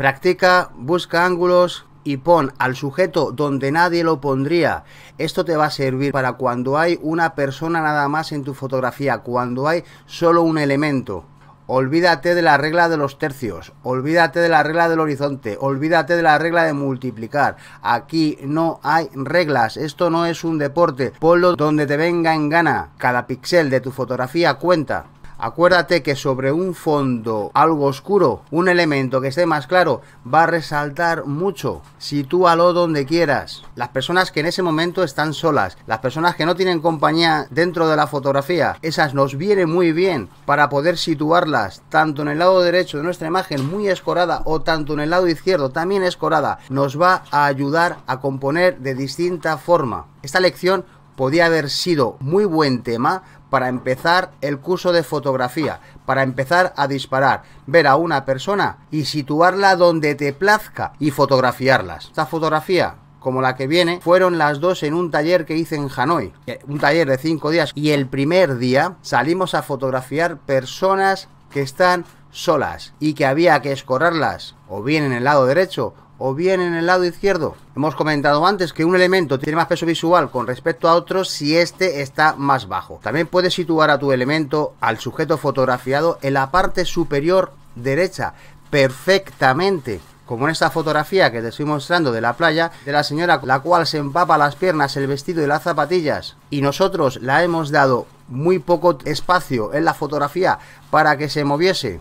Practica, busca ángulos y pon al sujeto donde nadie lo pondría. Esto te va a servir para cuando hay una persona nada más en tu fotografía, cuando hay solo un elemento. Olvídate de la regla de los tercios, olvídate de la regla del horizonte, olvídate de la regla de multiplicar. Aquí no hay reglas, esto no es un deporte. Ponlo donde te venga en gana. Cada pixel de tu fotografía cuenta. Acuérdate que sobre un fondo algo oscuro, un elemento que esté más claro, va a resaltar mucho. Sitúalo donde quieras. Las personas que en ese momento están solas, las personas que no tienen compañía dentro de la fotografía, esas nos vienen muy bien para poder situarlas tanto en el lado derecho de nuestra imagen muy escorada o tanto en el lado izquierdo también escorada. Nos va a ayudar a componer de distinta forma. Esta lección podía haber sido muy buen tema para empezar el curso de fotografía, para empezar a disparar, ver a una persona y situarla donde te plazca y fotografiarlas. Esta fotografía como la que viene, fueron las dos en un taller que hice en Hanoi, eh, un taller de cinco días. Y el primer día salimos a fotografiar personas que están solas y que había que escorrerlas o bien en el lado derecho o bien en el lado izquierdo. Hemos comentado antes que un elemento tiene más peso visual con respecto a otro si este está más bajo. También puedes situar a tu elemento, al sujeto fotografiado, en la parte superior derecha, perfectamente como en esta fotografía que te estoy mostrando de la playa, de la señora la cual se empapa las piernas, el vestido y las zapatillas. Y nosotros la hemos dado muy poco espacio en la fotografía para que se moviese.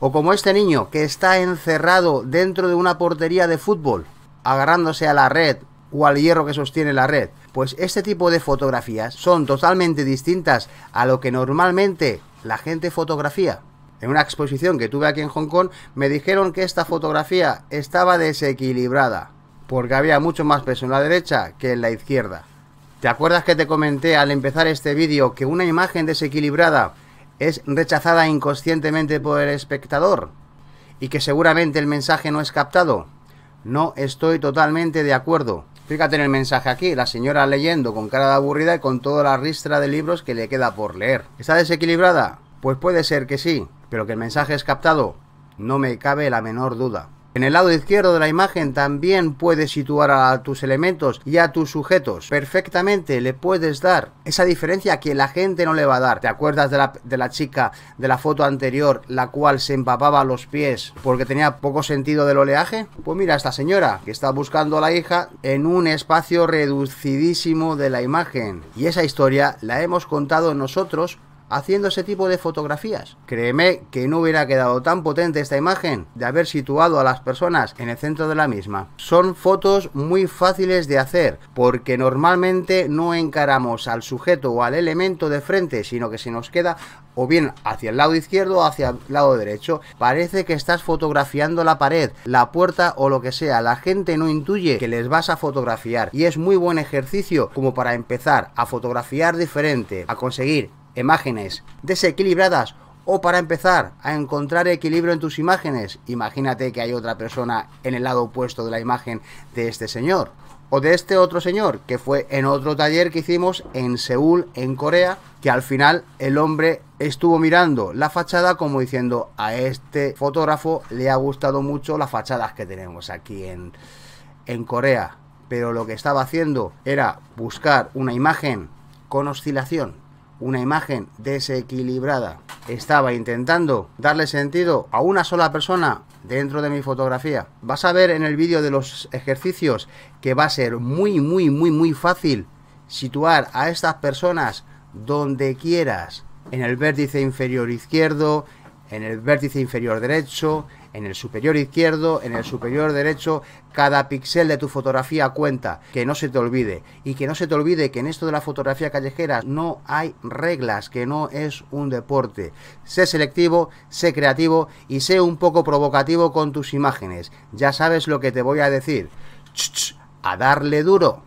O como este niño que está encerrado dentro de una portería de fútbol, agarrándose a la red o al hierro que sostiene la red. Pues este tipo de fotografías son totalmente distintas a lo que normalmente la gente fotografía. En una exposición que tuve aquí en Hong Kong me dijeron que esta fotografía estaba desequilibrada, porque había mucho más peso en la derecha que en la izquierda. ¿Te acuerdas que te comenté al empezar este vídeo que una imagen desequilibrada es rechazada inconscientemente por el espectador y que seguramente el mensaje no es captado. No estoy totalmente de acuerdo. Fíjate en el mensaje aquí, la señora leyendo con cara de aburrida y con toda la ristra de libros que le queda por leer. ¿Está desequilibrada? Pues puede ser que sí, pero que el mensaje es captado, no me cabe la menor duda. En el lado izquierdo de la imagen también puedes situar a tus elementos y a tus sujetos. Perfectamente le puedes dar esa diferencia que la gente no le va a dar. ¿Te acuerdas de la, de la chica de la foto anterior, la cual se empapaba los pies porque tenía poco sentido del oleaje? Pues mira, esta señora que está buscando a la hija en un espacio reducidísimo de la imagen. Y esa historia la hemos contado nosotros haciendo ese tipo de fotografías. Créeme que no hubiera quedado tan potente esta imagen de haber situado a las personas en el centro de la misma. Son fotos muy fáciles de hacer porque normalmente no encaramos al sujeto o al elemento de frente sino que se nos queda o bien hacia el lado izquierdo o hacia el lado derecho. Parece que estás fotografiando la pared, la puerta o lo que sea. La gente no intuye que les vas a fotografiar y es muy buen ejercicio como para empezar a fotografiar diferente, a conseguir imágenes desequilibradas o para empezar a encontrar equilibrio en tus imágenes, imagínate que hay otra persona en el lado opuesto de la imagen de este señor o de este otro señor que fue en otro taller que hicimos en Seúl, en Corea, que al final el hombre estuvo mirando la fachada como diciendo a este fotógrafo le ha gustado mucho las fachadas que tenemos aquí en, en Corea, pero lo que estaba haciendo era buscar una imagen con oscilación una imagen desequilibrada. Estaba intentando darle sentido a una sola persona dentro de mi fotografía. Vas a ver en el vídeo de los ejercicios que va a ser muy, muy, muy, muy fácil situar a estas personas donde quieras. En el vértice inferior izquierdo, en el vértice inferior derecho, en el superior izquierdo, en el superior derecho, cada píxel de tu fotografía cuenta, que no se te olvide y que no se te olvide que en esto de la fotografía callejera no hay reglas, que no es un deporte. Sé selectivo, sé creativo y sé un poco provocativo con tus imágenes. Ya sabes lo que te voy a decir. a darle duro.